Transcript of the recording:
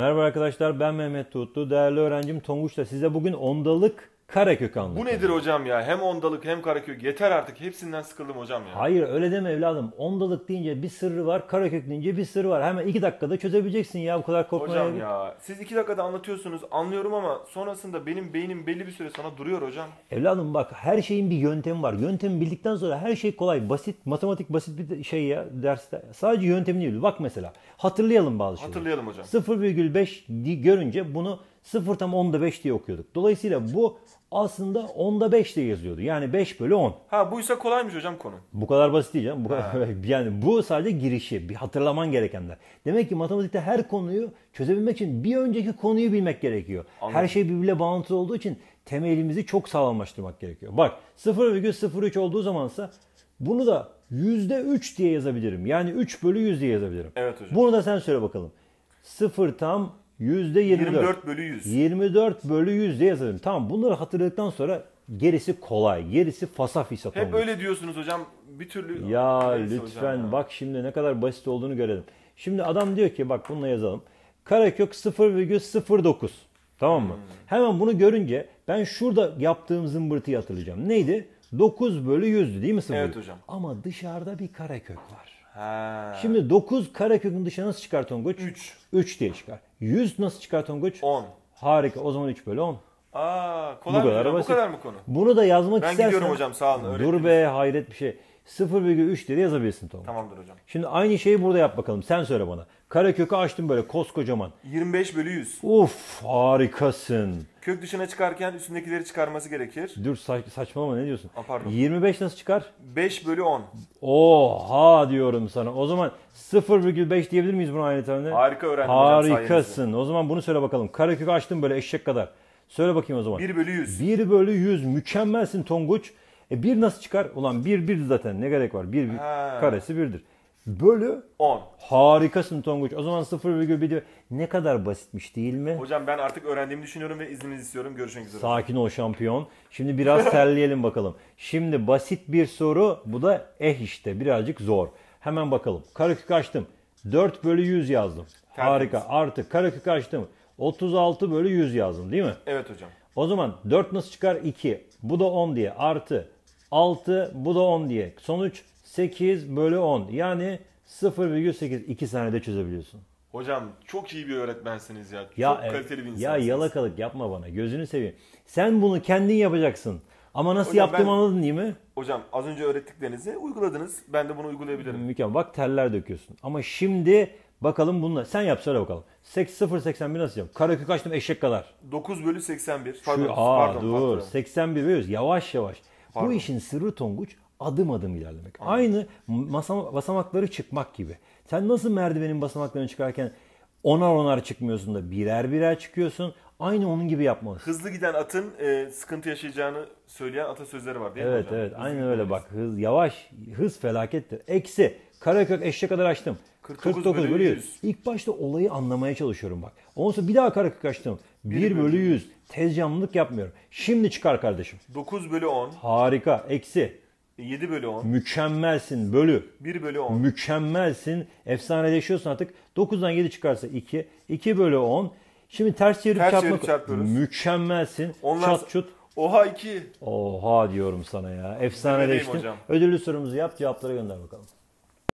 Merhaba arkadaşlar ben Mehmet Tuğutlu. Değerli öğrencim Tonguç'ta size bugün ondalık Karekök anlatımı. Bu nedir hocam ya? Hem ondalık hem karekök. Yeter artık. Hepsinden sıkıldım hocam ya. Hayır öyle deme evladım. Ondalık deyince bir sırrı var. Karekök deyince bir sırrı var. Hemen iki dakikada çözebileceksin ya bu kadar korkmaya. Hocam ya siz iki dakikada anlatıyorsunuz. Anlıyorum ama sonrasında benim beynim belli bir süre sana duruyor hocam. Evladım bak her şeyin bir yöntemi var. Yöntemi bildikten sonra her şey kolay. Basit. Matematik basit bir şey ya derste. Sadece yöntemini bil. Bak mesela hatırlayalım bazı şeyleri. Hatırlayalım hocam. 0,5 görünce bunu 0 tam 10'da 5 diye okuyorduk. Dolayısıyla bu aslında onda 5 de yazıyordu. Yani 5 bölü 10. Ha buysa kolaymış hocam konu. Bu kadar basit değil canım. Bu kadar, yani bu sadece girişi. Bir hatırlaman gerekenler. Demek ki matematikte her konuyu çözebilmek için bir önceki konuyu bilmek gerekiyor. Anladım. Her şey birbirle bağlantılı olduğu için temelimizi çok sağlamlaştırmak gerekiyor. Bak 0,03 olduğu zamansa bunu da %3 diye yazabilirim. Yani 3 bölü 100 diye yazabilirim. Evet hocam. Bunu da sen söyle bakalım. 0 tam Yüzde 24. 24 bölü 100. 24 bölü 100 diye yazalım. Tamam bunları hatırladıktan sonra gerisi kolay. Gerisi fasaf hesap Hep öyle diyorsunuz hocam. Bir türlü. Ya Neyse lütfen ya. bak şimdi ne kadar basit olduğunu görelim. Şimdi adam diyor ki bak bununla yazalım. Karakök 0,09. Tamam mı? Hmm. Hemen bunu görünce ben şurada yaptığım zımbırtıyı hatırlayacağım. Neydi? 9 bölü 100'dü değil mi 0? Evet hocam. Ama dışarıda bir karekök var. Ha. Şimdi 9 karakökün dışına nasıl çıkar Tonguç? 3. 3 diye çıkar. 100 nasıl çıkar Tonguç? 10. Harika. O zaman 3 bölü 10. Aa, kolay bu kadar, mi? bu kadar mı konu? Bunu da yazmak ben istersen... Ben gidiyorum hocam sağ olun. Dur be hayret bir şey. 0,3 diye de yazabilirsin Tonguç. Tamamdır hocam. Şimdi aynı şeyi burada yap bakalım. Sen söyle bana. Karakökü açtım böyle koskocaman. 25 bölü 100. Uf harikasın. Kök dışına çıkarken üstündekileri çıkarması gerekir. Dur saç, saçmalama ne diyorsun? A, pardon. 25 nasıl çıkar? 5 bölü 10. Oha diyorum sana. O zaman 0,5 diyebilir miyiz buna aynı tane? Harika öğrendim Harikasın. O zaman bunu söyle bakalım. Kare kök açtım böyle eşek kadar. Söyle bakayım o zaman. 1 bölü 100. 1 bölü 100. Mükemmelsin Tonguç. E 1 nasıl çıkar? Ulan 1 1 zaten ne gerek var? 1 karesi 1'dir bölü 10. Harikasın Tonguç. O zaman 0,1 diyor. Ne kadar basitmiş değil mi? Hocam ben artık öğrendiğimi düşünüyorum ve izninizi istiyorum. Görüşmek üzere. Sakin ol şampiyon. Şimdi biraz terleyelim bakalım. Şimdi basit bir soru. Bu da eh işte birazcık zor. Hemen bakalım. Karekök açtım. 4 bölü 100 yazdım. Tertemiz. Harika. Artı karekök açtım. 36 bölü 100 yazdım değil mi? Evet hocam. O zaman 4 nasıl çıkar? 2. Bu da 10 diye. Artı 6 bu da 10 diye. Sonuç 8 bölü 10 yani 0,8 2 saniyede çözebiliyorsun. Hocam çok iyi bir öğretmensiniz ya. ya çok kaliteli bir insansınız. Ya yalakalık yapma bana gözünü seveyim. Sen bunu kendin yapacaksın. Ama nasıl hocam yaptığımı ben, anladın değil mi? Hocam az önce öğrettiklerinizi uyguladınız. Ben de bunu uygulayabilirim. Mükemmel. Bak terler döküyorsun. Ama şimdi bakalım bununla. Sen yap söyle bakalım. 0.81 nasıl yap? Karakü kaçtım eşek kadar. 9 bölü 81. Pardon, Şu, aa, pardon, dur. Pardon. 81 bölü yavaş yavaş. Pardon. Bu işin sırrı Tonguç adım adım ilerlemek. Aynen. Aynı basamakları çıkmak gibi. Sen nasıl merdivenin basamaklarını çıkarken onar onar çıkmıyorsun da birer birer çıkıyorsun. Aynı onun gibi yapmalısın. Hızlı giden atın e, sıkıntı yaşayacağını söyleyen atasözleri var değil evet, mi hocam? Evet evet aynen öyle bak. Hız, yavaş, hız felakettir. Eksi, kara kök eşe kadar açtım. 49, bölü 100. 100. İlk başta olayı anlamaya çalışıyorum bak. Ondan sonra bir daha kara kök açtım. 1, 1 bölü 100. Tez canlılık yapmıyorum. Şimdi çıkar kardeşim. 9 bölü 10. Harika. Eksi. 7 e, bölü 10. Mükemmelsin bölü. 1 bölü 10. Mükemmelsin. Efsaneleşiyorsun artık. 9'dan 7 çıkarsa 2. 2 bölü 10. Şimdi ters çevirip ters çarpmak. Çevirip çarpıyoruz. Mükemmelsin. Ondan Çat çut. Oha 2. Oha diyorum sana ya. Efsaneleştin. Ödüllü sorumuzu yap cevaplara gönder bakalım.